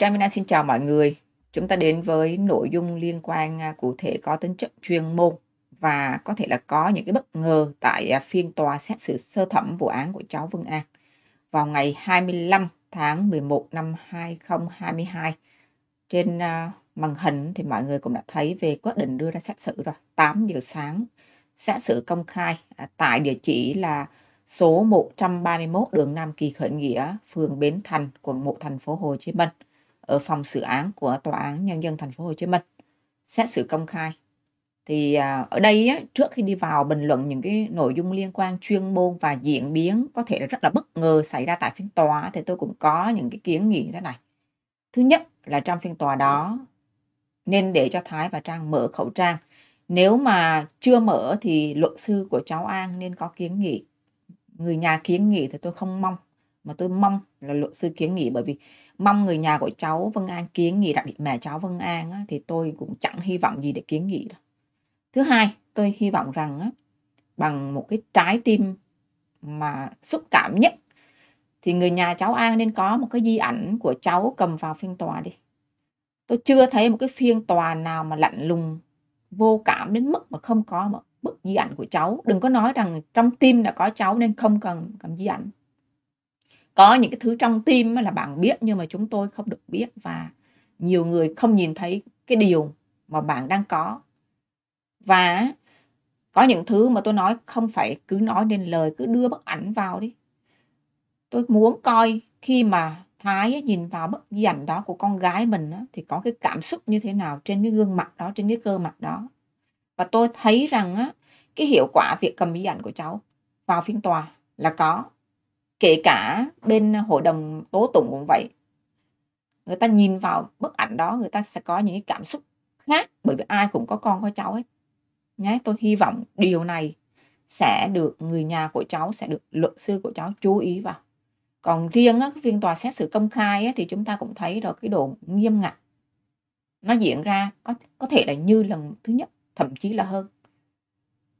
Camina xin chào mọi người. Chúng ta đến với nội dung liên quan à, cụ thể có tính chất chuyên môn và có thể là có những cái bất ngờ tại à, phiên tòa xét xử sơ thẩm vụ án của cháu Vương An vào ngày 25 tháng 11 năm 2022. Trên à, màn hình thì mọi người cũng đã thấy về quyết định đưa ra xét xử rồi, 8 giờ sáng xét xử công khai tại địa chỉ là số 131 đường Nam Kỳ Khởi Nghĩa, phường Bến Thành, quận 1 thành phố Hồ Chí Minh ở phòng xử án của Tòa án Nhân dân thành phố Hồ Chí Minh xét xử công khai. Thì à, ở đây trước khi đi vào bình luận những cái nội dung liên quan chuyên môn và diễn biến có thể là rất là bất ngờ xảy ra tại phiên tòa thì tôi cũng có những cái kiến nghị như thế này. Thứ nhất là trong phiên tòa đó nên để cho Thái và Trang mở khẩu trang. Nếu mà chưa mở thì luật sư của cháu An nên có kiến nghị. Người nhà kiến nghị thì tôi không mong mà tôi mong là luật sư kiến nghị bởi vì mong người nhà của cháu Vân An kiến nghị đặc biệt mẹ cháu Vân An á, thì tôi cũng chẳng hy vọng gì để kiến nghị đâu. Thứ hai, tôi hy vọng rằng á, bằng một cái trái tim mà xúc cảm nhất thì người nhà cháu An nên có một cái di ảnh của cháu cầm vào phiên tòa đi. Tôi chưa thấy một cái phiên tòa nào mà lạnh lùng, vô cảm đến mức mà không có một bức di ảnh của cháu. Đừng có nói rằng trong tim đã có cháu nên không cần cầm di ảnh có những cái thứ trong tim là bạn biết nhưng mà chúng tôi không được biết và nhiều người không nhìn thấy cái điều mà bạn đang có và có những thứ mà tôi nói không phải cứ nói nên lời cứ đưa bức ảnh vào đi tôi muốn coi khi mà thái nhìn vào bức ảnh đó của con gái mình thì có cái cảm xúc như thế nào trên cái gương mặt đó trên cái cơ mặt đó và tôi thấy rằng á, cái hiệu quả việc cầm bí ảnh của cháu vào phiên tòa là có kể cả bên hội đồng tố tụng cũng vậy người ta nhìn vào bức ảnh đó người ta sẽ có những cái cảm xúc khác bởi vì ai cũng có con có cháu ấy nhé tôi hy vọng điều này sẽ được người nhà của cháu sẽ được luật sư của cháu chú ý vào còn riêng á, cái phiên tòa xét xử công khai á, thì chúng ta cũng thấy rồi cái độ nghiêm ngặt nó diễn ra có có thể là như lần thứ nhất thậm chí là hơn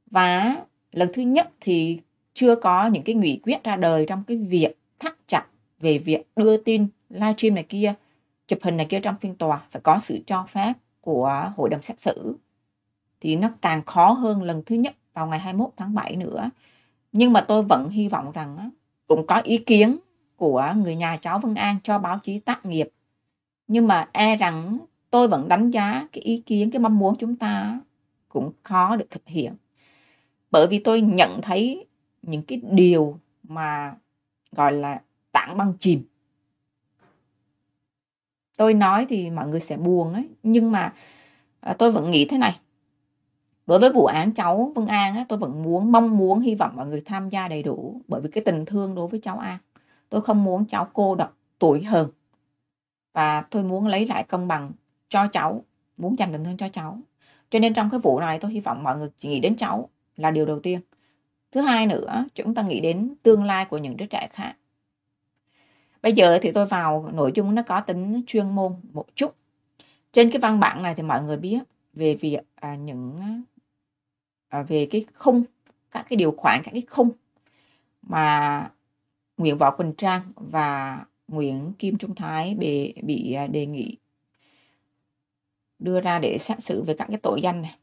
và lần thứ nhất thì chưa có những cái nghị quyết ra đời trong cái việc thắt chặt về việc đưa tin livestream này kia chụp hình này kia trong phiên tòa phải có sự cho phép của hội đồng xét xử thì nó càng khó hơn lần thứ nhất vào ngày 21 tháng 7 nữa nhưng mà tôi vẫn hy vọng rằng cũng có ý kiến của người nhà cháu Vân An cho báo chí tác nghiệp nhưng mà e rằng tôi vẫn đánh giá cái ý kiến cái mong muốn chúng ta cũng khó được thực hiện bởi vì tôi nhận thấy những cái điều mà gọi là tảng băng chìm tôi nói thì mọi người sẽ buồn ấy nhưng mà à, tôi vẫn nghĩ thế này đối với vụ án cháu Vân An ấy, tôi vẫn muốn mong muốn hy vọng mọi người tham gia đầy đủ bởi vì cái tình thương đối với cháu An tôi không muốn cháu cô độc tuổi hờn và tôi muốn lấy lại công bằng cho cháu muốn dành tình thương cho cháu cho nên trong cái vụ này tôi hy vọng mọi người chỉ nghĩ đến cháu là điều đầu tiên thứ hai nữa chúng ta nghĩ đến tương lai của những đứa trẻ khác bây giờ thì tôi vào nội dung nó có tính chuyên môn một chút trên cái văn bản này thì mọi người biết về việc à, những à, về cái khung các cái điều khoản các cái khung mà Nguyễn Võ Quỳnh Trang và Nguyễn Kim Trung Thái bị bị à, đề nghị đưa ra để xét xử về các cái tội danh này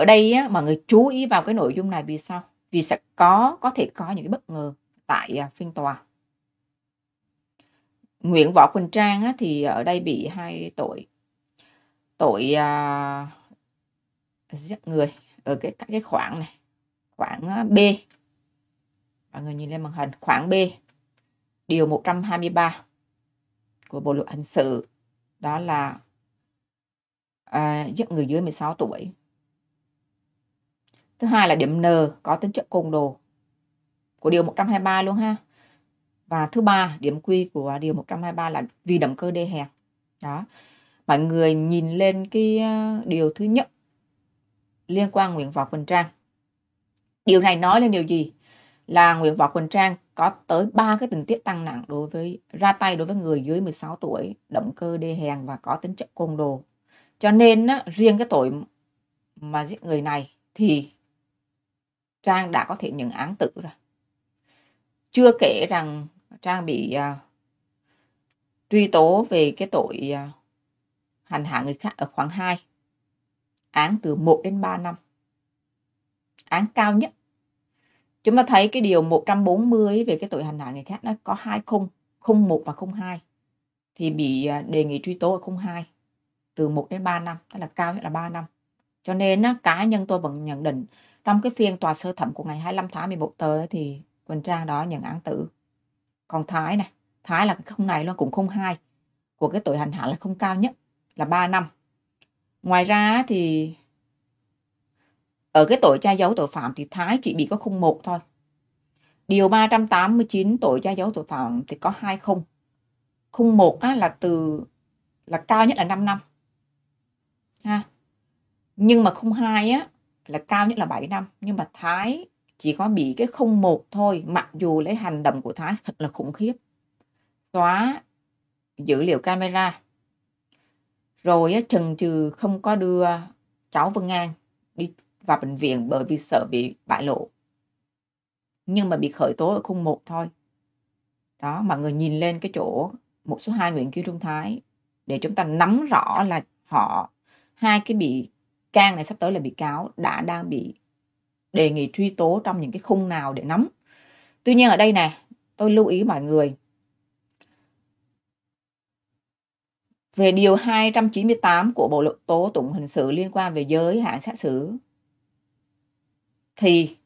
ở đây á, mọi người chú ý vào cái nội dung này vì sao vì sẽ có có thể có những cái bất ngờ tại à, phiên tòa Nguyễn Võ Quỳnh Trang á, thì ở đây bị hai tội tội à, giết người ở cái các cái khoản này khoảng à, B mọi người nhìn lên màn hình khoảng B điều 123 của bộ luật hình sự đó là à, giết người dưới 16 tuổi Thứ hai là điểm N có tính chất côn đồ của điều 123 luôn ha. Và thứ ba, điểm Q của điều 123 là vì động cơ đê hẹp. Đó. Mọi người nhìn lên cái ờ, điều thứ nhất liên quan nguyện vọng Quỳnh Trang. Điều này nói lên điều gì? Là nguyện vọng Quỳnh Trang có tới ba cái tình tiết tăng nặng đối với ra tay đối với người dưới 16 tuổi, động cơ đê hèn và có tính chất côn đồ. Cho nên á, riêng cái tội mà giết người này thì Trang đã có thể nhận án tử rồi. Chưa kể rằng Trang bị uh, truy tố về cái tội uh, hành hạ người khác ở khoảng 2. Án từ 1 đến 3 năm. Án cao nhất. Chúng ta thấy cái điều 140 về cái tội hành hạ người khác nó có hai khung, khung 1 và khung 2. Thì bị uh, đề nghị truy tố ở khung 2 từ 1 đến 3 năm, tức là cao nhất là 3 năm. Cho nên cá nhân tôi vẫn nhận định trong cái phiên tòa sơ thẩm của ngày 25 tháng 11 tới thì Quỳnh Trang đó nhận án tử. Còn Thái này, Thái là không này luôn cũng không hai của cái tội hành hạ là không cao nhất là 3 năm. Ngoài ra thì ở cái tội tra giấu tội phạm thì Thái chỉ bị có khung một thôi. Điều 389 tội tra giấu tội phạm thì có hai khung. Khung một á, là từ là cao nhất là 5 năm. Ha. Nhưng mà khung hai á là cao nhất là 7 năm nhưng mà Thái chỉ có bị cái không một thôi mặc dù lấy hành động của Thái thật là khủng khiếp xóa dữ liệu camera rồi chần trừ không có đưa cháu Vân An đi vào bệnh viện bởi vì sợ bị bại lộ nhưng mà bị khởi tố ở khung một thôi đó mọi người nhìn lên cái chỗ một số hai Nguyễn Kiêu Trung Thái để chúng ta nắm rõ là họ hai cái bị can này sắp tới là bị cáo đã đang bị đề nghị truy tố trong những cái khung nào để nắm. Tuy nhiên ở đây này tôi lưu ý mọi người về điều 298 của Bộ luật tố tụng hình sự liên quan về giới hạn xét xử thì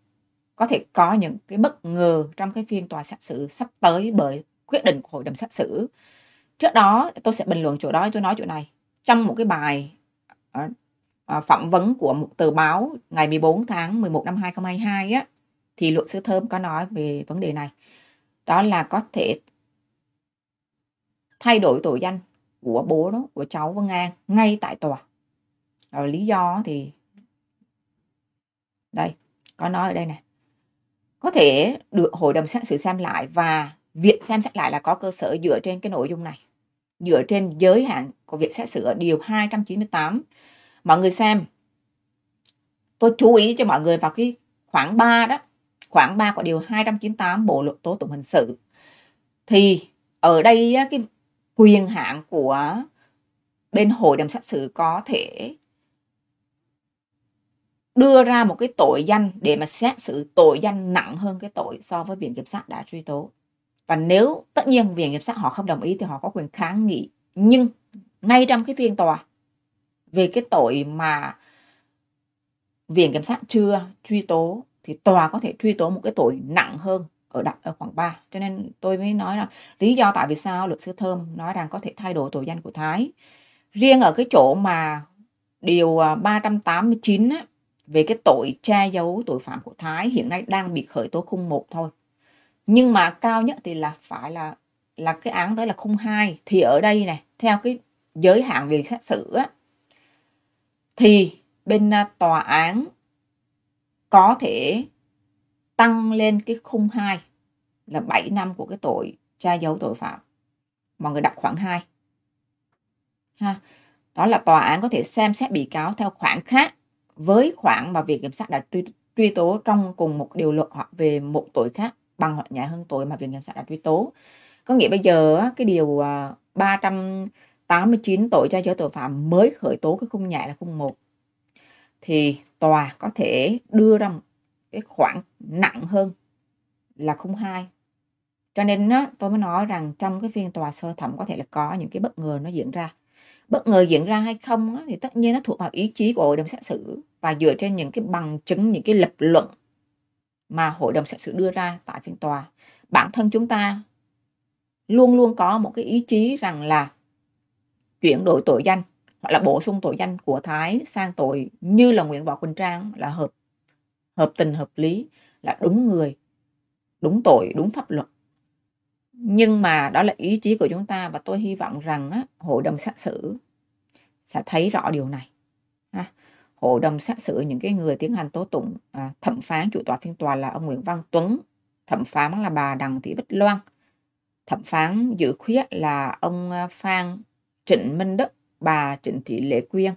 có thể có những cái bất ngờ trong cái phiên tòa xét xử sắp tới bởi quyết định của hội đồng xét xử. Trước đó tôi sẽ bình luận chỗ đó, tôi nói chỗ này. Trong một cái bài ờ, À, phỏng vấn của một tờ báo ngày 14 tháng 11 năm 2022 á thì luật sư Thơm có nói về vấn đề này. Đó là có thể thay đổi tội danh của bố đó, của cháu Vân An ngay tại tòa. Rồi ờ, lý do thì đây, có nói ở đây này. Có thể được hội đồng xét xử xem lại và viện xem xét lại là có cơ sở dựa trên cái nội dung này. Dựa trên giới hạn của việc xét xử ở điều 298 mọi người xem tôi chú ý cho mọi người vào cái khoảng 3 đó khoảng 3 của điều 298 bộ luật tố tụng hình sự thì ở đây cái quyền hạn của bên hội đồng xét xử có thể đưa ra một cái tội danh để mà xét xử tội danh nặng hơn cái tội so với viện kiểm sát đã truy tố và nếu tất nhiên viện kiểm sát họ không đồng ý thì họ có quyền kháng nghị nhưng ngay trong cái phiên tòa về cái tội mà viện kiểm sát chưa truy tố thì tòa có thể truy tố một cái tội nặng hơn ở đặt ở khoảng 3 cho nên tôi mới nói là lý do tại vì sao luật sư thơm nói rằng có thể thay đổi tội danh của Thái riêng ở cái chỗ mà điều 389 à, á, về cái tội che giấu tội phạm của Thái hiện nay đang bị khởi tố khung 1 thôi nhưng mà cao nhất thì là phải là là cái án tới là khung 2 thì ở đây này theo cái giới hạn về xét xử á, thì bên à, tòa án có thể tăng lên cái khung 2 là 7 năm của cái tội tra dấu tội phạm. Mọi người đọc khoảng 2. Ha. Đó là tòa án có thể xem xét bị cáo theo khoản khác với khoản mà Viện Kiểm sát đã truy, truy tố trong cùng một điều luật hoặc về một tội khác bằng hoặc nhẹ hơn tội mà Viện Kiểm sát đã truy tố. Có nghĩa bây giờ cái điều 300 à, 89 tội cho chở tội phạm mới khởi tố cái khung nhẹ là khung 1 thì tòa có thể đưa ra cái khoản nặng hơn là khung 2. Cho nên đó, tôi mới nói rằng trong cái phiên tòa sơ thẩm có thể là có những cái bất ngờ nó diễn ra. Bất ngờ diễn ra hay không đó, thì tất nhiên nó thuộc vào ý chí của hội đồng xét xử và dựa trên những cái bằng chứng, những cái lập luận mà hội đồng xét xử đưa ra tại phiên tòa. Bản thân chúng ta luôn luôn có một cái ý chí rằng là chuyển đổi tội danh hoặc là bổ sung tội danh của Thái sang tội như là Nguyễn Võ Quỳnh Trang là hợp hợp tình hợp lý là đúng người đúng tội đúng pháp luật nhưng mà đó là ý chí của chúng ta và tôi hy vọng rằng á, hội đồng xét xử sẽ thấy rõ điều này ha. hội đồng xét xử những cái người tiến hành tố tụng à, thẩm phán chủ tọa phiên tòa là ông Nguyễn Văn Tuấn thẩm phán là bà Đặng Thị Bích Loan thẩm phán dự khuyết là ông à, Phan Trịnh Minh Đức, bà Trịnh Thị Lệ Quyên.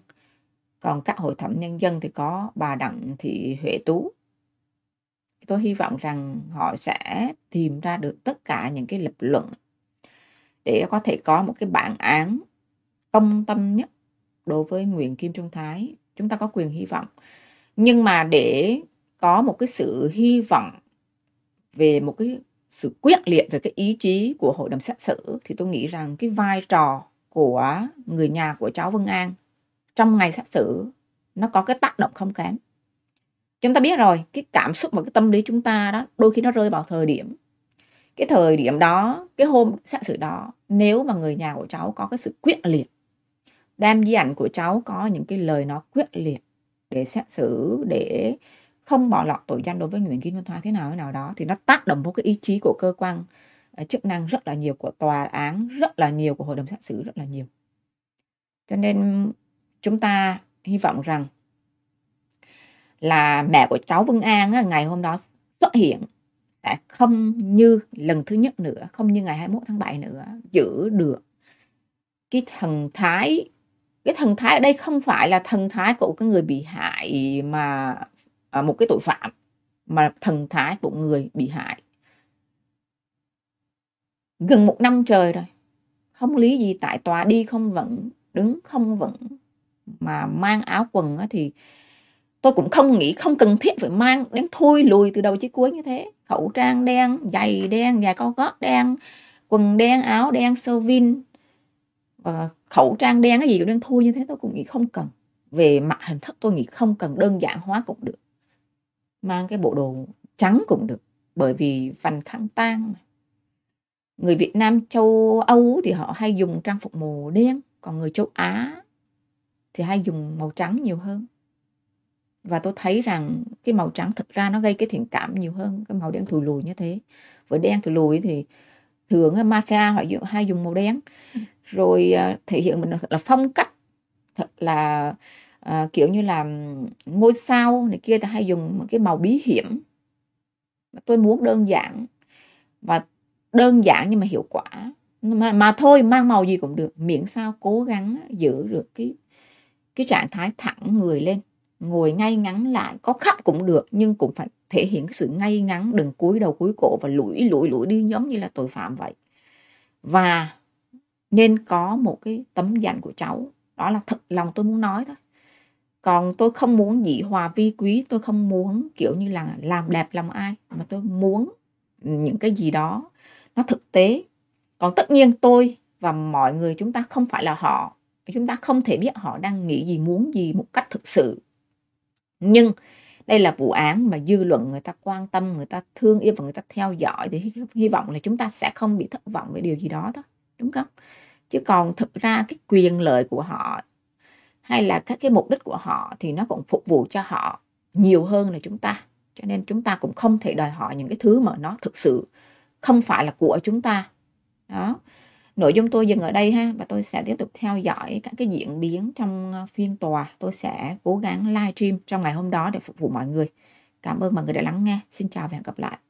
Còn các hội thẩm nhân dân thì có bà Đặng Thị Huệ Tú. Tôi hy vọng rằng họ sẽ tìm ra được tất cả những cái lập luận để có thể có một cái bản án công tâm nhất đối với Nguyễn Kim Trung Thái. Chúng ta có quyền hy vọng. Nhưng mà để có một cái sự hy vọng về một cái sự quyết liệt về cái ý chí của hội đồng xét xử thì tôi nghĩ rằng cái vai trò của người nhà của cháu Vân An trong ngày xét xử nó có cái tác động không kém chúng ta biết rồi cái cảm xúc và cái tâm lý chúng ta đó đôi khi nó rơi vào thời điểm cái thời điểm đó cái hôm xét xử đó nếu mà người nhà của cháu có cái sự quyết liệt đem di ảnh của cháu có những cái lời nó quyết liệt để xét xử để không bỏ lọt tội danh đối với Nguyễn Kim Văn Thoa thế nào thế nào đó thì nó tác động vô cái ý chí của cơ quan chức năng rất là nhiều của tòa án rất là nhiều của hội đồng xét xử rất là nhiều cho nên chúng ta hy vọng rằng là mẹ của cháu Vương An ngày hôm đó xuất hiện sẽ không như lần thứ nhất nữa không như ngày 21 tháng 7 nữa giữ được cái thần thái cái thần thái ở đây không phải là thần thái của cái người bị hại mà à, một cái tội phạm mà thần thái của người bị hại gần một năm trời rồi không lý gì tại tòa đi không vẫn đứng không vẫn mà mang áo quần thì tôi cũng không nghĩ không cần thiết phải mang đến thui lùi từ đầu chí cuối như thế khẩu trang đen giày đen giày cao gót đen quần đen áo đen sơ vin và ờ, khẩu trang đen cái gì cũng đen thui như thế tôi cũng nghĩ không cần về mặt hình thức tôi nghĩ không cần đơn giản hóa cũng được mang cái bộ đồ trắng cũng được bởi vì vành khăn tang mà người Việt Nam châu Âu thì họ hay dùng trang phục màu đen còn người châu Á thì hay dùng màu trắng nhiều hơn và tôi thấy rằng cái màu trắng thực ra nó gây cái thiện cảm nhiều hơn cái màu đen thùi lùi như thế với đen thùi lùi thì thường mafia họ dùng, hay dùng màu đen ừ. rồi à, thể hiện mình là phong cách thật là à, kiểu như là ngôi sao này kia ta hay dùng cái màu bí hiểm tôi muốn đơn giản và đơn giản nhưng mà hiệu quả mà, mà thôi mang màu gì cũng được miễn sao cố gắng giữ được cái cái trạng thái thẳng người lên ngồi ngay ngắn lại có khóc cũng được nhưng cũng phải thể hiện sự ngay ngắn đừng cúi đầu cúi cổ và lủi lủi lủi đi giống như là tội phạm vậy và nên có một cái tấm dành của cháu đó là thật lòng tôi muốn nói thôi còn tôi không muốn dị hòa vi quý tôi không muốn kiểu như là làm đẹp lòng ai mà tôi muốn những cái gì đó nó thực tế còn tất nhiên tôi và mọi người chúng ta không phải là họ chúng ta không thể biết họ đang nghĩ gì muốn gì một cách thực sự nhưng đây là vụ án mà dư luận người ta quan tâm người ta thương yêu và người ta theo dõi thì hy vọng là chúng ta sẽ không bị thất vọng về điều gì đó đó đúng không chứ còn thực ra cái quyền lợi của họ hay là các cái mục đích của họ thì nó cũng phục vụ cho họ nhiều hơn là chúng ta cho nên chúng ta cũng không thể đòi hỏi những cái thứ mà nó thực sự không phải là của chúng ta đó nội dung tôi dừng ở đây ha và tôi sẽ tiếp tục theo dõi các cái diễn biến trong ờ, phiên tòa tôi sẽ cố gắng live stream trong ngày hôm đó để phục vụ mọi người cảm ơn mọi người đã lắng nghe xin chào và hẹn gặp lại